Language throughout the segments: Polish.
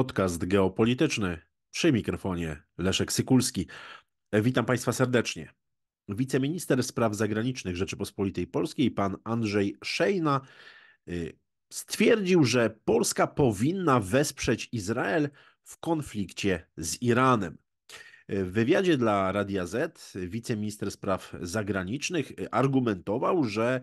Podcast geopolityczny przy mikrofonie Leszek Sykulski. Witam Państwa serdecznie. Wiceminister Spraw Zagranicznych Rzeczypospolitej Polskiej, pan Andrzej Szejna, y, stwierdził, że Polska powinna wesprzeć Izrael w konflikcie z Iranem. Y, w wywiadzie dla Radia Z wiceminister spraw zagranicznych y, argumentował, że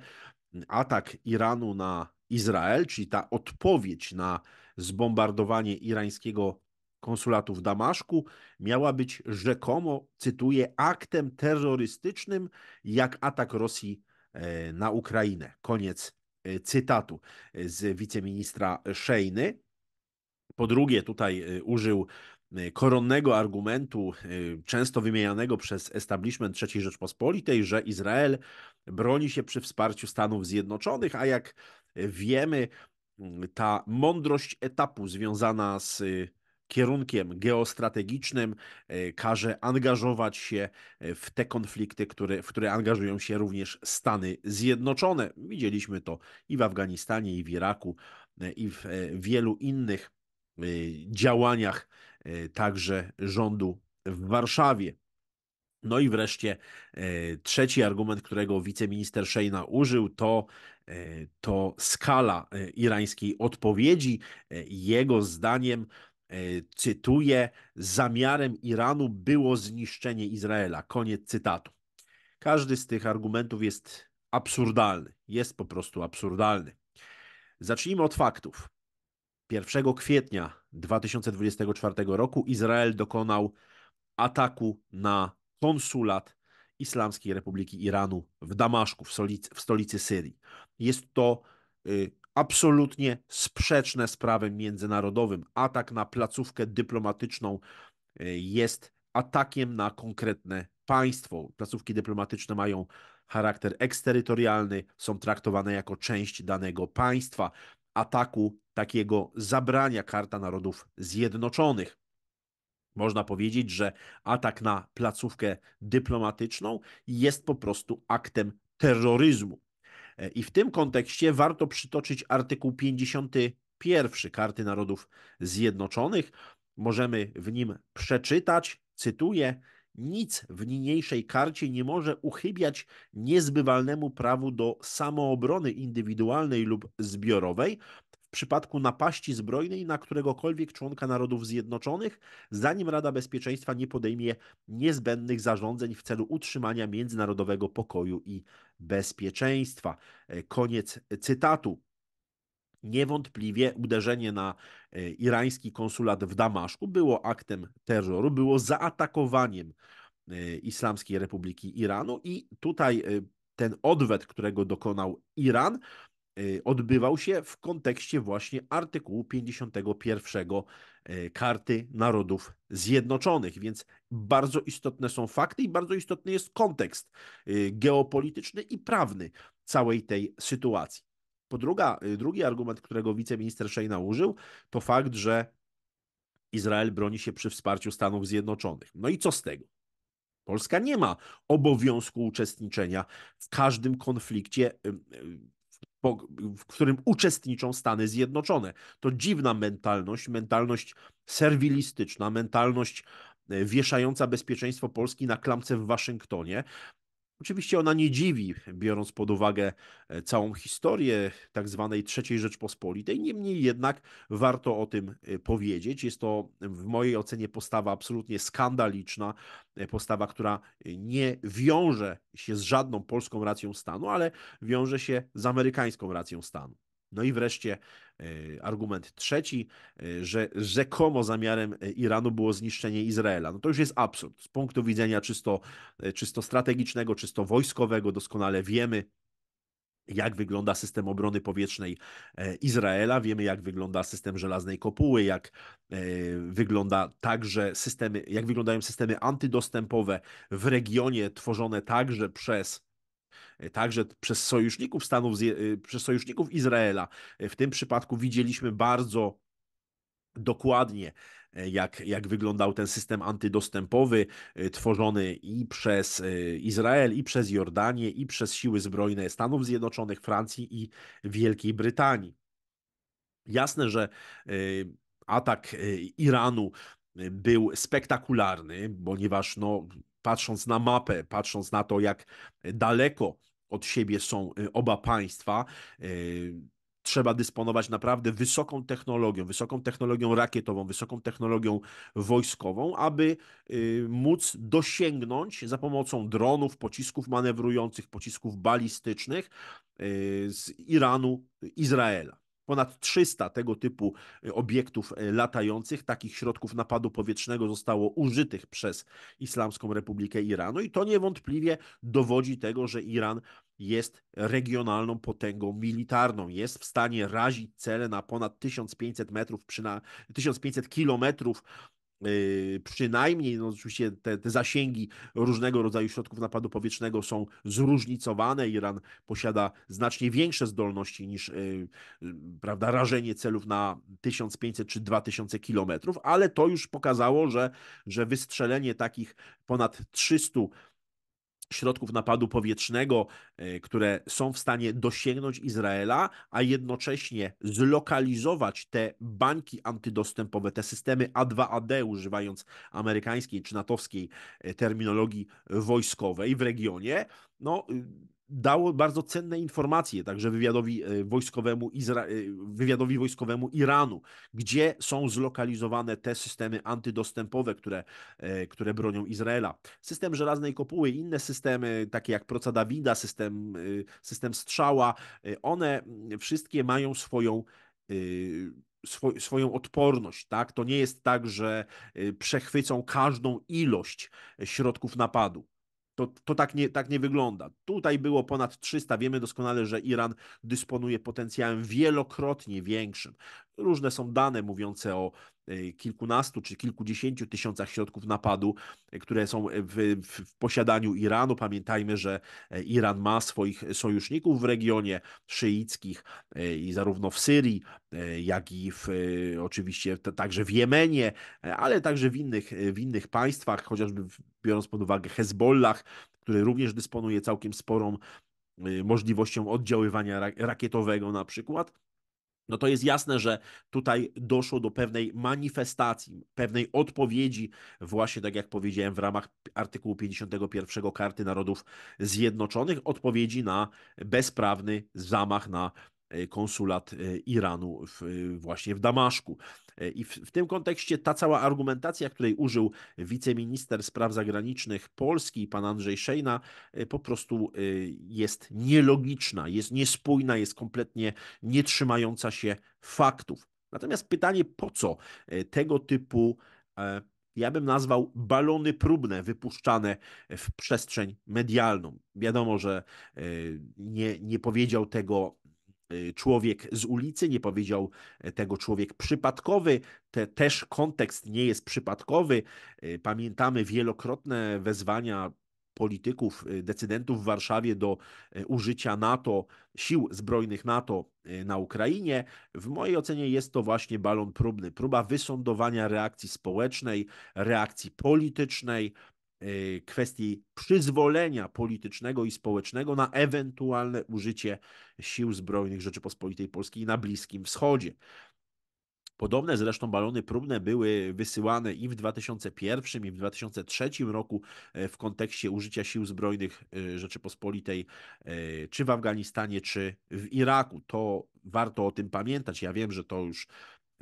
atak Iranu na Izrael, czyli ta odpowiedź na zbombardowanie irańskiego konsulatu w Damaszku, miała być rzekomo, cytuję, aktem terrorystycznym, jak atak Rosji e, na Ukrainę. Koniec e, cytatu e, z wiceministra Szejny. Po drugie, tutaj użył koronnego argumentu, często wymienianego przez establishment III Rzeczpospolitej, że Izrael broni się przy wsparciu Stanów Zjednoczonych, a jak wiemy, mm, ta mądrość etapu związana z y, kierunkiem geostrategicznym e, każe angażować się e, w te konflikty, które, w które angażują się również Stany Zjednoczone. Widzieliśmy to i w Afganistanie, i w Iraku, e, i w wielu innych y, działaniach także rządu w Warszawie. No i wreszcie trzeci argument, którego wiceminister Szejna użył, to E, to skala e, irańskiej odpowiedzi, e, jego zdaniem, cytuję, zamiarem Iranu było zniszczenie Izraela. Koniec cytatu. Każdy z tych argumentów jest absurdalny, jest po prostu absurdalny. Zacznijmy od faktów. 1 kwietnia 2024 roku Izrael dokonał ataku na konsulat Islamskiej Republiki Iranu w Damaszku, w stolicy, w stolicy Syrii. Jest to y, absolutnie sprzeczne z prawem międzynarodowym. Atak na placówkę dyplomatyczną y, jest atakiem na konkretne państwo. Placówki dyplomatyczne mają charakter eksterytorialny, są traktowane jako część danego państwa. Ataku takiego zabrania Karta Narodów Zjednoczonych. Można powiedzieć, że atak na placówkę dyplomatyczną jest po prostu aktem terroryzmu. E, I w tym kontekście warto przytoczyć artykuł 51 Karty Narodów Zjednoczonych. Możemy w nim przeczytać, cytuję: Nic w niniejszej karcie nie może uchybiać niezbywalnemu prawu do samoobrony indywidualnej lub zbiorowej w przypadku napaści zbrojnej na któregokolwiek członka Narodów Zjednoczonych, zanim Rada Bezpieczeństwa nie podejmie niezbędnych zarządzeń w celu utrzymania międzynarodowego pokoju i bezpieczeństwa. E, koniec cytatu. Niewątpliwie uderzenie na e, irański konsulat w Damaszku było aktem terroru, było zaatakowaniem e, Islamskiej Republiki Iranu i tutaj ten odwet, którego dokonał Iran, Y, odbywał się w kontekście właśnie artykułu 51 y, Karty Narodów Zjednoczonych, więc bardzo istotne są fakty i bardzo istotny jest kontekst y, geopolityczny i prawny całej tej sytuacji. Po druga, drugi argument, którego wiceminister Szejna użył, to fakt, że Izrael broni się przy wsparciu Stanów Zjednoczonych. No i co z tego? Polska nie ma obowiązku uczestniczenia w każdym konflikcie w którym uczestniczą Stany Zjednoczone. To dziwna mentalność, mentalność serwilistyczna, mentalność e, wieszająca bezpieczeństwo Polski na klamce w Waszyngtonie. Oczywiście ona nie dziwi, biorąc pod uwagę e, całą historię tak zwanej III Rzeczpospolitej, niemniej jednak warto o tym e, powiedzieć. Jest to w mojej ocenie postawa absolutnie skandaliczna, e, postawa, która nie wiąże się z żadną polską racją stanu, ale wiąże się z amerykańską racją stanu. No i wreszcie e, argument trzeci, e, że rzekomo zamiarem e, Iranu było zniszczenie Izraela. No to już jest absurd. Z punktu widzenia czysto, czysto strategicznego, czysto wojskowego, doskonale wiemy, jak wygląda system obrony powietrznej Izraela, wiemy jak wygląda system żelaznej kopuły, jak wygląda także systemy, jak wyglądają systemy antydostępowe w regionie tworzone także przez E, także przez sojuszników Stanów, y, przez sojuszników Izraela. E, w tym przypadku widzieliśmy bardzo dokładnie, e, jak, jak wyglądał ten system antydostępowy tworzony i przez Izrael, i przez Jordanię, i przez siły zbrojne Stanów Zjednoczonych, Francji i Wielkiej Brytanii. Jasne, że atak Iranu był spektakularny, ponieważ no, patrząc na mapę, patrząc na to, jak daleko od siebie są y, oba państwa, y, trzeba dysponować naprawdę wysoką technologią, wysoką technologią rakietową, wysoką technologią wojskową, aby y, móc dosięgnąć za pomocą dronów, pocisków manewrujących, pocisków balistycznych z Iranu, Izraela. Ponad 300 tego typu y, obiektów y, latających, takich środków napadu powietrznego zostało użytych przez Islamską Republikę Iranu i to niewątpliwie dowodzi tego, że Iran jest regionalną potęgą militarną, jest w stanie razić cele na ponad 1500 metrów, przynajmniej 1500 kilometrów Y, przynajmniej, no oczywiście te, te, zasięgi różnego rodzaju środków napadu powietrznego są zróżnicowane. Iran posiada znacznie większe zdolności niż y, y, prawda, rażenie celów na 1500 czy 2000 kilometrów, ale to już pokazało, że, że wystrzelenie takich ponad 300 środków napadu powietrznego, e, które są w stanie dosięgnąć Izraela, a jednocześnie zlokalizować te bańki antydostępowe, te systemy A2AD, używając amerykańskiej czy natowskiej e, terminologii wojskowej w regionie, no y, dało bardzo cenne informacje także wywiadowi e, wojskowemu, Izra e, wywiadowi wojskowemu Iranu, gdzie są zlokalizowane te systemy antydostępowe, które, e, które bronią Izraela. System żelaznej kopuły inne systemy, takie jak Proca Dawida, system, system strzała, one wszystkie mają swoją swoją odporność, tak? To nie jest tak, że przechwycą każdą ilość środków napadu. To, to tak, nie, tak nie wygląda. Tutaj było ponad 300. Wiemy doskonale, że Iran dysponuje potencjałem wielokrotnie większym. Różne są dane mówiące o e, kilkunastu czy kilkudziesięciu tysiącach środków napadu, e, które są w, w, posiadaniu Iranu. Pamiętajmy, że e, Iran ma swoich sojuszników w regionie szyickich i zarówno w Syrii, jak i w, oczywiście także w Jemenie, ale także w innych, w innych państwach, chociażby biorąc pod uwagę Hezbollah, który również dysponuje całkiem sporą możliwością oddziaływania rakietowego na przykład no to jest jasne, że tutaj doszło do pewnej manifestacji, pewnej odpowiedzi, właśnie tak jak powiedziałem, w ramach artykułu 51 Karty Narodów Zjednoczonych, odpowiedzi na bezprawny zamach na E, konsulat e, Iranu w, e, właśnie w Damaszku. I w, w, tym kontekście ta cała argumentacja, której użył wiceminister spraw zagranicznych Polski, pan Andrzej Szejna, po prostu jest nielogiczna, jest niespójna, jest kompletnie nietrzymająca się faktów. Natomiast pytanie, po co tego typu ja bym nazwał balony próbne wypuszczane w przestrzeń medialną. Wiadomo, że nie, nie powiedział tego Y, człowiek z ulicy, nie powiedział e, tego człowiek przypadkowy. Te, też kontekst nie jest przypadkowy. Y, pamiętamy wielokrotne wezwania polityków, y, decydentów w Warszawie do e, użycia NATO, sił zbrojnych NATO na Ukrainie. W mojej ocenie jest to właśnie balon próbny, próba wysądowania reakcji społecznej, reakcji politycznej, Y, kwestii przyzwolenia politycznego i społecznego na ewentualne użycie sił zbrojnych Rzeczypospolitej Polskiej na Bliskim Wschodzie. Podobne zresztą balony próbne były wysyłane i w 2001 i w 2003 roku e, w kontekście użycia sił zbrojnych e, Rzeczypospolitej e, czy w Afganistanie, czy w Iraku. To warto o tym pamiętać. Ja wiem, że to już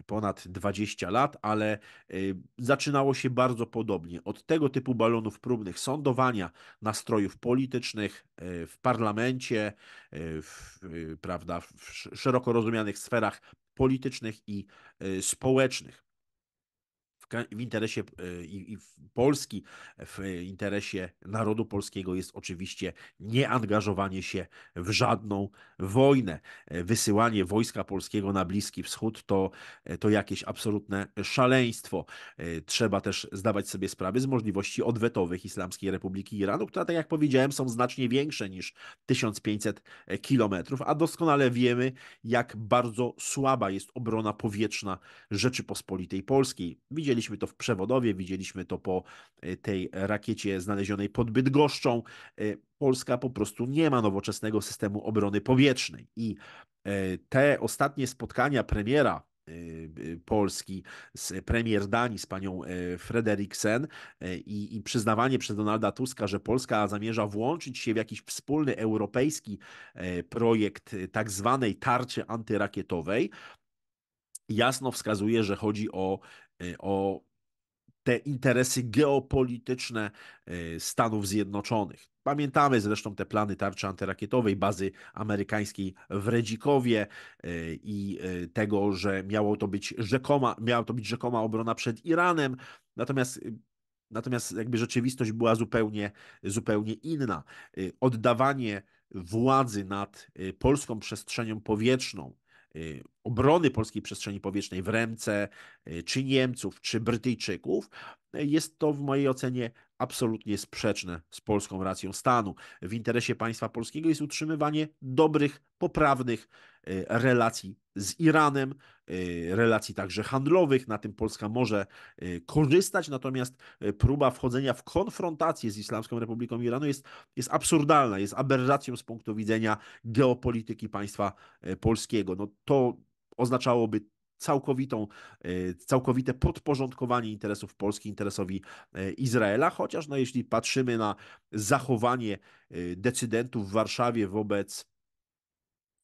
ponad 20 lat, ale y, zaczynało się bardzo podobnie. Od tego typu balonów próbnych sądowania nastrojów politycznych y, w parlamencie, y, w, prawda, w szeroko rozumianych sferach politycznych i społecznych w, interesie e, i, w Polski, w interesie narodu polskiego jest oczywiście nieangażowanie się w żadną wojnę. E, wysyłanie wojska polskiego na Bliski Wschód to, e, to jakieś absolutne szaleństwo. Trzeba też zdawać sobie sprawę z możliwości odwetowych Islamskiej Republiki Iranu, które, tak jak powiedziałem, są znacznie większe niż 1500 kilometrów, a doskonale wiemy, jak bardzo słaba jest obrona powietrzna Rzeczypospolitej Polskiej. Widzieliśmy Widzieliśmy to w Przewodowie, widzieliśmy to po e, tej rakiecie znalezionej pod Bydgoszczą. E, Polska po prostu nie ma nowoczesnego systemu obrony powietrznej. I e, te ostatnie spotkania premiera Polski z premier Danii, z panią Frederiksen i, i, przyznawanie przez Donalda Tuska, że Polska zamierza włączyć się w jakiś wspólny europejski projekt tak zwanej tarczy antyrakietowej, jasno wskazuje, że chodzi o Y, o te interesy geopolityczne y, Stanów Zjednoczonych. Pamiętamy zresztą te plany tarczy antyrakietowej bazy amerykańskiej w Redzikowie y, i tego, że miało to być rzekoma, miała to być rzekoma obrona przed Iranem. Natomiast Natomiast jakby rzeczywistość była zupełnie, zupełnie inna. Oddawanie władzy nad polską przestrzenią powietrzną Y, obrony polskiej przestrzeni powietrznej w ręce y, czy Niemców, czy Brytyjczyków, y, jest to w mojej ocenie absolutnie sprzeczne z polską racją stanu. W interesie państwa polskiego jest utrzymywanie dobrych, poprawnych relacji z Iranem, y, relacji także handlowych, na tym Polska może y, korzystać, natomiast y, próba wchodzenia w konfrontację z Islamską Republiką Iranu jest, jest absurdalna, jest aberracją z punktu widzenia geopolityki państwa polskiego. No to oznaczałoby całkowitą, całkowite podporządkowanie interesów Polski interesowi Izraela, chociaż no, jeśli patrzymy na zachowanie decydentów w Warszawie wobec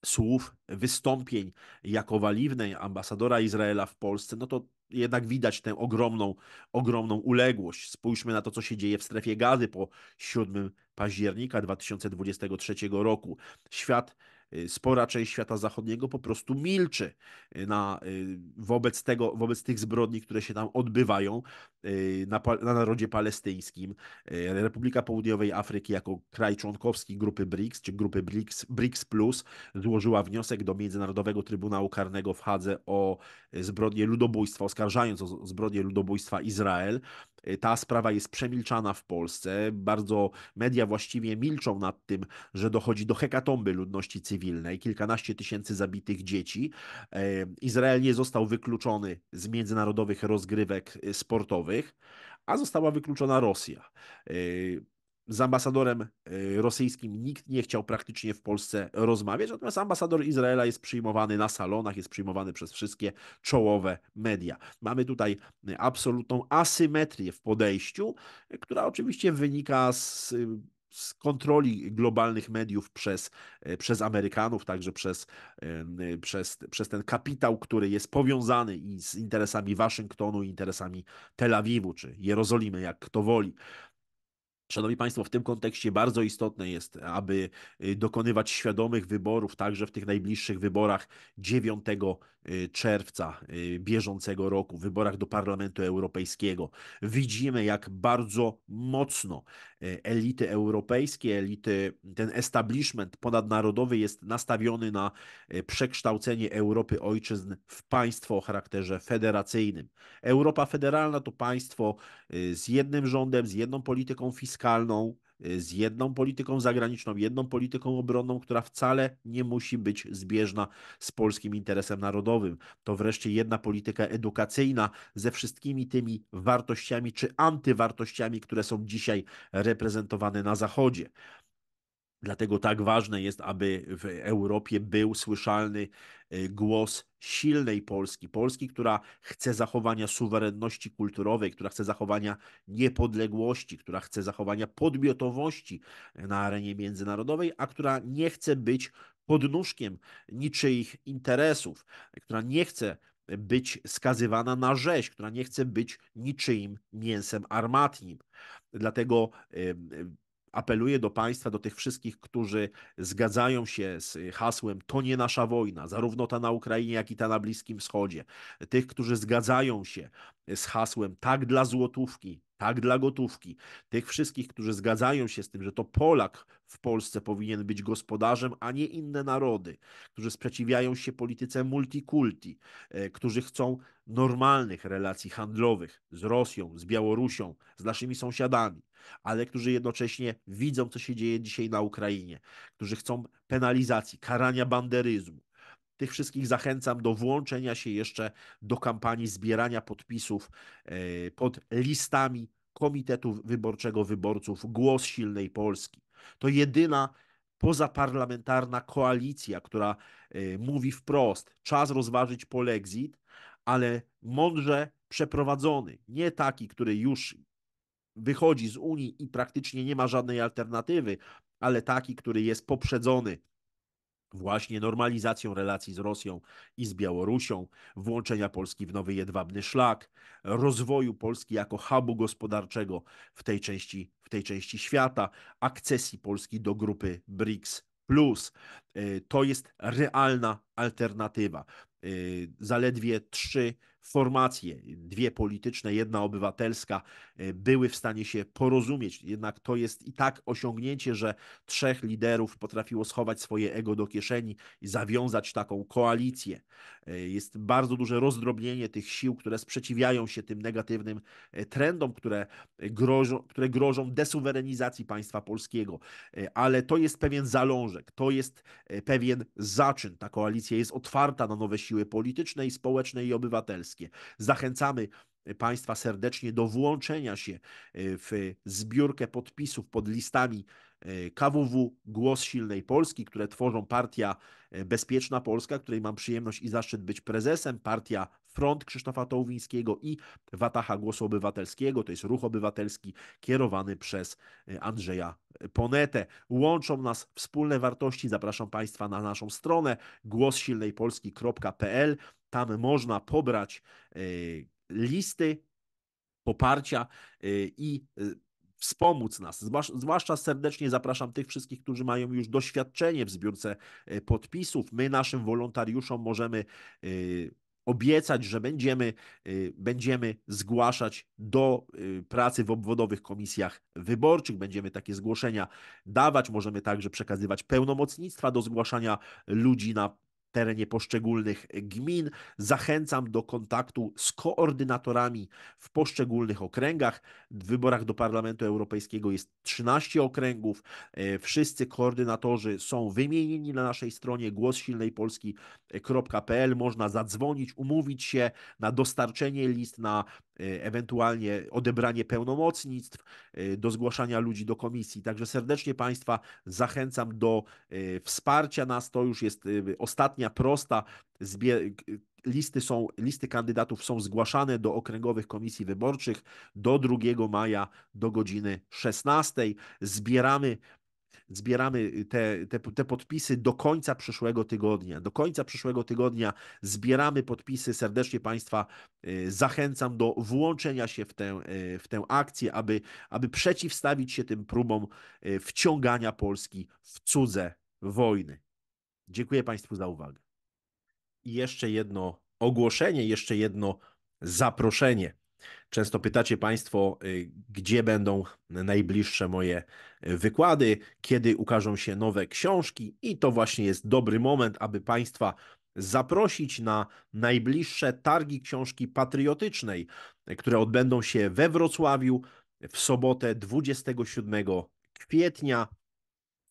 słów, wystąpień Jakowa Liwnej, ambasadora Izraela w Polsce, no to jednak widać tę ogromną, ogromną uległość. Spójrzmy na to, co się dzieje w strefie gazy po 7 października 2023 roku. Świat Y, spora część świata zachodniego po prostu milczy y, na, y, wobec, tego, wobec tych zbrodni, które się tam odbywają na, na narodzie palestyńskim. Republika Południowej Afryki jako kraj członkowski grupy BRICS czy grupy BRICS, BRICS Plus złożyła wniosek do Międzynarodowego Trybunału Karnego w Hadze o zbrodnię ludobójstwa, oskarżając o zbrodnię ludobójstwa Izrael. Ta sprawa jest przemilczana w Polsce. Bardzo media właściwie milczą nad tym, że dochodzi do hekatomby ludności cywilnej cywilnej, kilkanaście tysięcy zabitych dzieci. E, Izrael nie został wykluczony z międzynarodowych rozgrywek e, sportowych, a została wykluczona Rosja. E, z ambasadorem rosyjskim nikt nie chciał praktycznie w Polsce rozmawiać, natomiast ambasador Izraela jest przyjmowany na salonach, jest przyjmowany przez wszystkie czołowe media. Mamy tutaj absolutną asymetrię w podejściu, która oczywiście wynika z z kontroli globalnych mediów przez, e, przez Amerykanów, także przez, e, przez, przez ten kapitał, który jest powiązany i z interesami Waszyngtonu i interesami Tel Awiwu czy Jerozolimy, jak kto woli. Szanowni Państwo, w tym kontekście bardzo istotne jest, aby y, dokonywać świadomych wyborów także w tych najbliższych wyborach 9 y, czerwca y, bieżącego roku, wyborach do Parlamentu Europejskiego. Widzimy, jak bardzo mocno elity europejskie, elity, ten establishment ponadnarodowy jest nastawiony na przekształcenie Europy ojczyzn w państwo o charakterze federacyjnym. Europa federalna to państwo z jednym rządem, z jedną polityką fiskalną, fiskalną, y, z jedną polityką zagraniczną, jedną polityką obronną, która wcale nie musi być zbieżna z polskim interesem narodowym. To wreszcie jedna polityka edukacyjna ze wszystkimi tymi wartościami czy antywartościami, które są dzisiaj reprezentowane na Zachodzie. Dlatego tak ważne jest, aby w Europie był słyszalny y, głos silnej Polski. Polski, która chce zachowania suwerenności kulturowej, która chce zachowania niepodległości, która chce zachowania podmiotowości na arenie międzynarodowej, a która nie chce być podnóżkiem niczyich interesów, która nie chce być skazywana na rzeź, która nie chce być niczyim mięsem armatnim. Dlatego y, y, apeluję do Państwa, do tych wszystkich, którzy zgadzają się z y, hasłem to nie nasza wojna, zarówno ta na Ukrainie, jak i ta na Bliskim Wschodzie, tych, którzy zgadzają się y, z hasłem tak dla złotówki, tak dla gotówki, tych wszystkich, którzy zgadzają się z tym, że to Polak w Polsce powinien być gospodarzem, a nie inne narody, którzy sprzeciwiają się polityce multikulti, e, którzy chcą normalnych relacji handlowych z Rosją, z Białorusią, z naszymi sąsiadami, ale którzy jednocześnie widzą, co się dzieje dzisiaj na Ukrainie, którzy chcą penalizacji, karania banderyzmu, tych wszystkich zachęcam do włączenia się jeszcze do kampanii zbierania podpisów e, pod listami Komitetu Wyborczego Wyborców Głos Silnej Polski. To jedyna pozaparlamentarna koalicja, która e, mówi wprost, czas rozważyć polexit, ale mądrze przeprowadzony, nie taki, który już wychodzi z Unii i praktycznie nie ma żadnej alternatywy, ale taki, który jest poprzedzony właśnie normalizacją relacji z Rosją i z Białorusią, włączenia Polski w nowy jedwabny szlak, rozwoju Polski jako hubu gospodarczego w tej części, w tej części świata, akcesji Polski do grupy BRICS. Plus, y, to jest realna alternatywa. Y, zaledwie trzy formacje, dwie polityczne, jedna obywatelska, e, były w stanie się porozumieć. Jednak to jest i tak osiągnięcie, że trzech liderów potrafiło schować swoje ego do kieszeni i zawiązać taką koalicję. E, jest bardzo duże rozdrobnienie tych sił, które sprzeciwiają się tym negatywnym e, trendom, które grożą, które grożą desuwerenizacji państwa polskiego. Ale to jest pewien zalążek, to jest pewien zaczyn. Ta koalicja jest otwarta na nowe siły polityczne i społeczne i obywatelskie. Polskie. Zachęcamy e, Państwa serdecznie do włączenia się e, w zbiórkę podpisów pod listami Y, KWW, Głos Silnej Polski, które tworzą partia y, Bezpieczna Polska, której mam przyjemność i zaszczyt być prezesem, partia Front Krzysztofa Tołwińskiego i Watacha Głosu Obywatelskiego, to jest ruch obywatelski kierowany przez y, Andrzeja Ponetę. Łączą nas wspólne wartości. Zapraszam Państwa na naszą stronę głossilnejpolski.pl. Tam można pobrać listy poparcia i wspomóc nas. Zwłaszcza serdecznie zapraszam tych wszystkich, którzy mają już doświadczenie w zbiórce e, podpisów. My naszym wolontariuszom możemy e, obiecać, że będziemy, e, będziemy zgłaszać do pracy w obwodowych komisjach wyborczych, będziemy takie zgłoszenia dawać, możemy także przekazywać pełnomocnictwa do zgłaszania ludzi na terenie poszczególnych gmin. Zachęcam do kontaktu z koordynatorami w poszczególnych okręgach. W wyborach do Parlamentu Europejskiego jest 13 okręgów. E, wszyscy koordynatorzy są wymienieni na naszej stronie głossilnejpolski.pl. Można zadzwonić, umówić się na dostarczenie list, na Y, ewentualnie odebranie pełnomocnictw y, do zgłaszania ludzi do komisji. Także serdecznie Państwa zachęcam do y, wsparcia nas. To już jest ostatnia prosta listy, są, listy kandydatów są zgłaszane do okręgowych komisji wyborczych do 2 maja do godziny 16. Zbieramy zbieramy y, te, te, te podpisy do końca przyszłego tygodnia. Do końca przyszłego tygodnia zbieramy podpisy. Serdecznie Państwa y, zachęcam do włączenia się w tę, y, w tę akcję, aby, aby przeciwstawić się tym próbom wciągania Polski w cudze wojny. Dziękuję Państwu za uwagę. I jeszcze jedno ogłoszenie, jeszcze jedno zaproszenie. Często pytacie Państwo, y, gdzie będą najbliższe moje y, wykłady, kiedy ukażą się nowe książki, i to właśnie jest dobry moment, aby Państwa zaprosić na najbliższe targi książki patriotycznej, które odbędą się we Wrocławiu w sobotę 27 kwietnia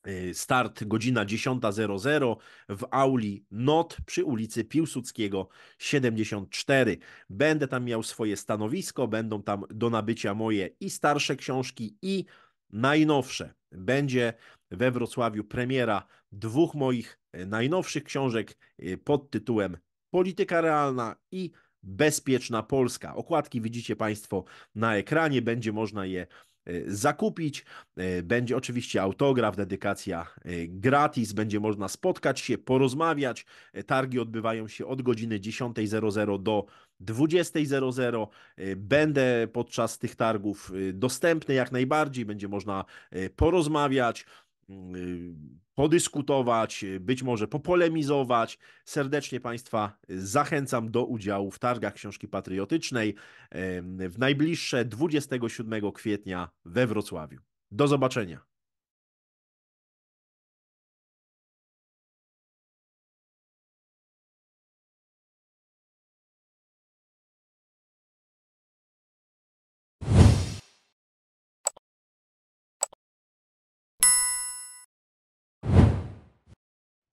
Y, start godzina 10.00 w auli NOT przy ulicy Piłsudskiego 74. Będę tam miał swoje stanowisko, będą tam do nabycia moje i starsze książki, i najnowsze. Będzie we Wrocławiu premiera dwóch moich y, najnowszych książek y, pod tytułem Polityka realna i Bezpieczna Polska. Okładki widzicie Państwo na ekranie, będzie można je Y, zakupić. Y, będzie oczywiście autograf, dedykacja y, gratis, będzie można spotkać się, porozmawiać. Targi odbywają się od godziny 10.00 do 20.00. Będę podczas tych targów dostępny jak najbardziej, będzie można porozmawiać. Y, podyskutować, y, być może popolemizować. Serdecznie Państwa zachęcam do udziału w targach książki patriotycznej w najbliższe 27 kwietnia we Wrocławiu. Do zobaczenia.